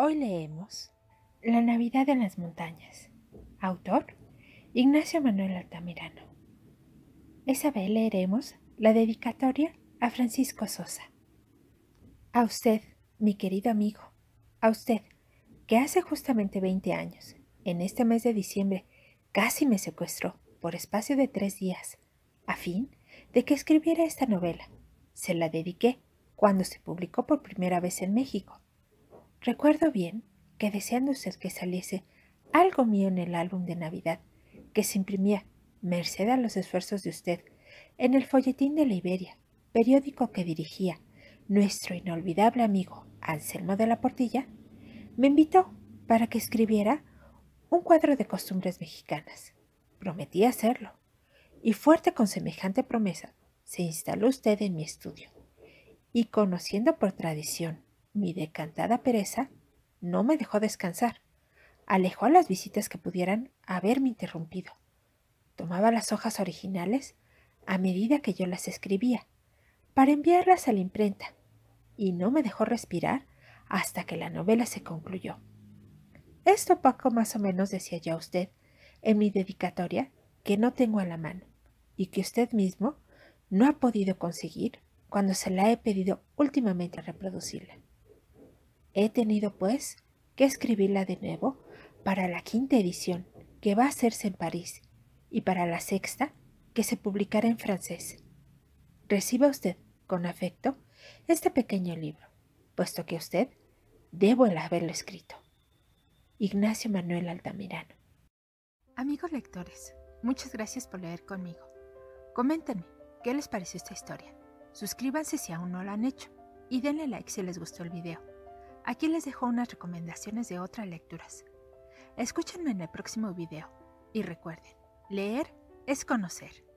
Hoy leemos La Navidad en las Montañas. Autor Ignacio Manuel Altamirano. Esa vez leeremos la dedicatoria a Francisco Sosa. A usted, mi querido amigo, a usted, que hace justamente 20 años, en este mes de diciembre, casi me secuestró por espacio de tres días, a fin de que escribiera esta novela. Se la dediqué cuando se publicó por primera vez en México, Recuerdo bien que deseando usted que saliese algo mío en el álbum de Navidad, que se imprimía, merced a los esfuerzos de usted, en el folletín de la Iberia, periódico que dirigía nuestro inolvidable amigo Anselmo de la Portilla, me invitó para que escribiera un cuadro de costumbres mexicanas. Prometí hacerlo, y fuerte con semejante promesa, se instaló usted en mi estudio, y conociendo por tradición mi decantada pereza no me dejó descansar. Alejó a las visitas que pudieran haberme interrumpido. Tomaba las hojas originales a medida que yo las escribía, para enviarlas a la imprenta, y no me dejó respirar hasta que la novela se concluyó. Esto poco más o menos decía ya usted en mi dedicatoria que no tengo a la mano y que usted mismo no ha podido conseguir cuando se la he pedido últimamente reproducirla. He tenido, pues, que escribirla de nuevo para la quinta edición, que va a hacerse en París, y para la sexta, que se publicará en francés. Reciba usted, con afecto, este pequeño libro, puesto que usted debo haberlo escrito. Ignacio Manuel Altamirano. Amigos lectores, muchas gracias por leer conmigo. Coméntenme qué les pareció esta historia. Suscríbanse si aún no lo han hecho y denle like si les gustó el video. Aquí les dejo unas recomendaciones de otras lecturas. Escúchenme en el próximo video y recuerden, leer es conocer.